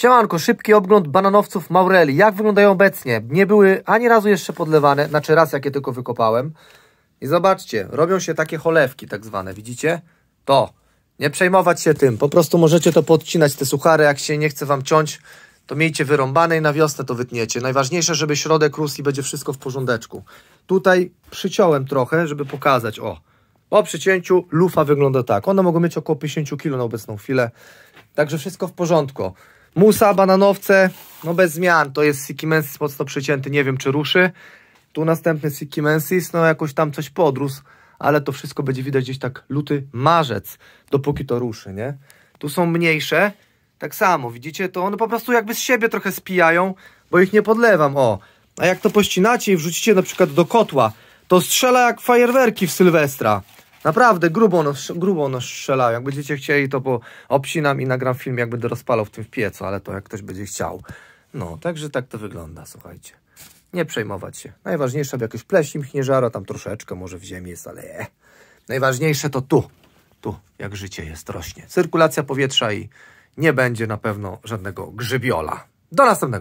Siemanko, szybki obgląd bananowców Maureli. Jak wyglądają obecnie? Nie były ani razu jeszcze podlewane, znaczy raz jakie tylko wykopałem. I zobaczcie, robią się takie cholewki tak zwane, widzicie? To. Nie przejmować się tym, po prostu możecie to podcinać, te suchary, jak się nie chce Wam ciąć, to miejcie wyrąbane i na wiosnę to wytniecie. Najważniejsze, żeby środek rósł i będzie wszystko w porządeczku. Tutaj przyciąłem trochę, żeby pokazać, o. Po przycięciu lufa wygląda tak. One mogą mieć około 50 kg na obecną chwilę, także wszystko w porządku. Musa, bananowce, no bez zmian. To jest Sikimensis mocno przycięty, nie wiem czy ruszy. Tu następny Sikimensis, no jakoś tam coś podrósł, ale to wszystko będzie widać gdzieś tak luty, marzec, dopóki to ruszy, nie? Tu są mniejsze, tak samo, widzicie? To one po prostu jakby z siebie trochę spijają, bo ich nie podlewam, o. A jak to pościnacie i wrzucicie na przykład do kotła, to strzela jak fajerwerki w Sylwestra. Naprawdę, grubo nas, grubo nas strzelają. Jak będziecie chcieli, to po obcinam i nagram film, jak będę rozpalał w tym piecu, ale to jak ktoś będzie chciał. No, także tak to wygląda, słuchajcie. Nie przejmować się. Najważniejsze, aby jakoś pleśni, im nie żara, tam troszeczkę może w ziemi jest, ale je. Eh. Najważniejsze to tu, tu, jak życie jest, rośnie. Cyrkulacja powietrza i nie będzie na pewno żadnego grzybiola. Do następnego.